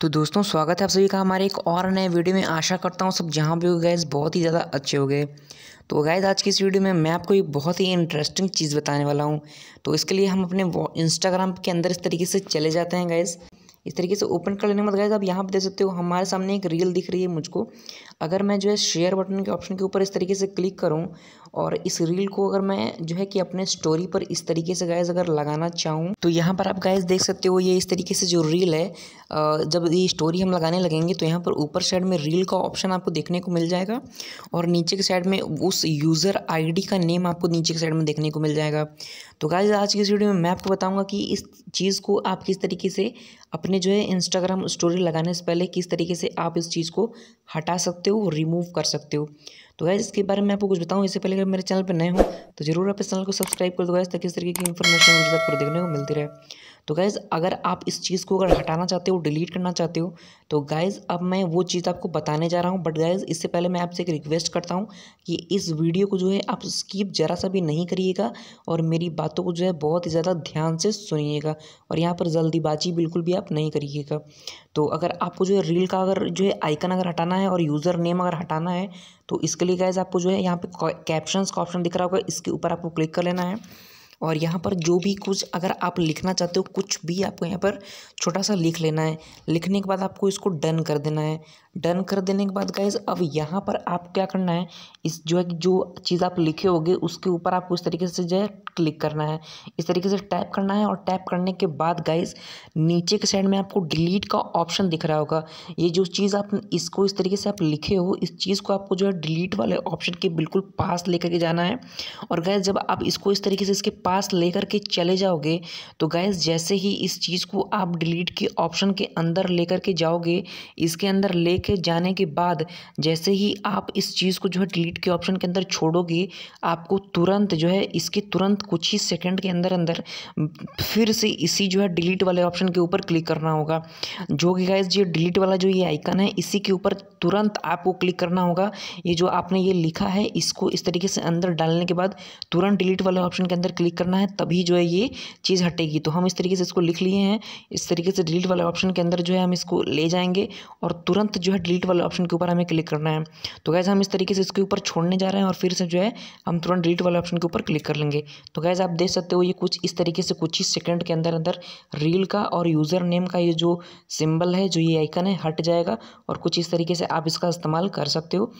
तो दोस्तों स्वागत है आप सभी का हमारे एक और नए वीडियो में आशा करता हूँ सब जहाँ भी हो गए बहुत ही ज़्यादा अच्छे हो गए तो गैज़ आज की इस वीडियो में मैं आपको एक बहुत ही इंटरेस्टिंग चीज़ बताने वाला हूँ तो इसके लिए हम अपने इंस्टाग्राम के अंदर इस तरीके से चले जाते हैं गैज़ इस तरीके से ओपन कर लेने के बाद गए आप यहाँ पर देख सकते हो हमारे सामने एक रील दिख रही है मुझको अगर मैं जो है शेयर बटन के ऑप्शन के ऊपर इस तरीके से क्लिक करूँ और इस रील को अगर मैं जो है कि अपने स्टोरी पर इस तरीके से गायज अगर लगाना चाहूँ तो यहाँ पर आप गायज देख सकते हो ये इस तरीके से जो रील है जब ये स्टोरी हम लगाने लगेंगे तो यहाँ पर ऊपर साइड में रील का ऑप्शन आपको देखने को मिल जाएगा और नीचे के साइड में उस यूज़र आईडी का नेम आपको नीचे के साइड में देखने को मिल जाएगा तो गायज आज की इस वीडियो में मैं आपको बताऊँगा कि इस चीज़ को आप किस तरीके से अपने अपने जो है इंस्टाग्राम स्टोरी लगाने से पहले किस तरीके से आप इस चीज़ को हटा सकते हो रिमूव कर सकते हो तो गैस इसके बारे में आपको कुछ बताऊँ इससे पहले अगर मेरे चैनल पर नए हो तो जरूर आप इस चैनल को सब्सक्राइब कर दो गैस ताकि इस तरीके की इन्फॉर्मेशन आपको देखने को मिलती रहे तो गाइज़ अगर आप इस चीज़ को अगर हटाना चाहते हो डिलीट करना चाहते हो तो गाइज़ अब मैं वो चीज़ आपको बताने जा रहा हूँ बट गाइज़ इससे पहले मैं आपसे एक रिक्वेस्ट करता हूँ कि इस वीडियो को जो है आप स्कीप ज़रा सा भी नहीं करिएगा और मेरी बातों को जो है बहुत ही ज़्यादा ध्यान से सुनिएगा और यहाँ पर जल्दीबाजी बिल्कुल भी आप नहीं करिएगा तो अगर आपको जो है रील का अगर जो है आइकन अगर हटाना है और यूज़र नेम अगर हटाना है तो इसके लिए गाइज़ आपको जो है यहाँ पर कैप्शन का ऑप्शन दिख रहा होगा इसके ऊपर आपको क्लिक कर लेना है और यहाँ पर जो भी कुछ अगर आप लिखना चाहते हो कुछ भी आपको यहाँ पर छोटा सा लिख लेना है लिखने के बाद आपको इसको डन कर देना है डन कर देने के बाद गाइज अब यहाँ पर आप क्या करना है इस जो है जो चीज़ आप लिखे होगे उसके ऊपर आपको इस तरीके से जो है क्लिक करना है इस तरीके से टैप करना है और टैप करने के बाद गाइज नीचे के साइड में आपको डिलीट का ऑप्शन दिख रहा होगा ये जो चीज़ आप इसको इस तरीके से आप लिखे हो इस चीज़ को आपको जो है डिलीट वाले ऑप्शन के बिल्कुल पास लेकर के जाना है और गाइज जब आप इसको इस तरीके से इसके पास लेकर के चले जाओगे तो गैस जैसे ही इस चीज़ को आप डिलीट के ऑप्शन के अंदर लेकर के जाओगे इसके अंदर ले के जाने के बाद जैसे ही आप इस चीज़ को जो है डिलीट के ऑप्शन के अंदर छोड़ोगे आपको तुरंत जो है इसके तुरंत कुछ ही सेकेंड के अंदर अंदर फिर से इसी जो है डिलीट वाले ऑप्शन के ऊपर क्लिक करना होगा जो कि गैस ये डिलीट वाला जो ये आइकन है इसी के ऊपर तुरंत आपको क्लिक करना होगा ये जो आपने ये लिखा है इसको इस तरीके से अंदर डालने के बाद तुरंत डिलीट वाले ऑप्शन के अंदर क्लिक क्लिक करना है तभी जो है ये चीज़ हटेगी तो हम इस तरीके से इसको लिख लिए हैं इस तरीके से डिलीट वाले ऑप्शन के अंदर जो है हम इसको ले जाएंगे और तुरंत जो है डिलीट वाले ऑप्शन के ऊपर हमें क्लिक करना है तो गैज़ हम इस तरीके से इसके ऊपर छोड़ने जा रहे हैं और फिर से जो है हम तुरंत डिलीट वाले ऑप्शन के ऊपर क्लिक कर लेंगे तो गैज़ आप देख सकते हो ये कुछ इस तरीके से कुछ ही सेकेंड के अंदर अंदर रील का और यूज़र नेम का ये जो सिम्बल है जो ये आइकन है हट जाएगा और कुछ इस तरीके से आप इसका इस्तेमाल कर सकते हो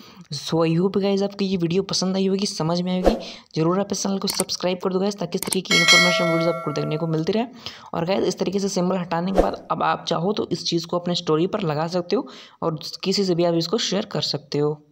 सो आई होप गैज़ आपकी ये वीडियो पसंद आई होगी समझ में आएगी जरूर आप इस चैनल को सब्सक्राइब कर दो गैस ताकि किस तरीके की इन्फॉर्मेशन वीडियोस आपको देखने को मिलती रहे और गैर इस तरीके से सिंबल हटाने के बाद अब आप चाहो तो इस चीज़ को अपने स्टोरी पर लगा सकते हो और किसी से भी आप इसको शेयर कर सकते हो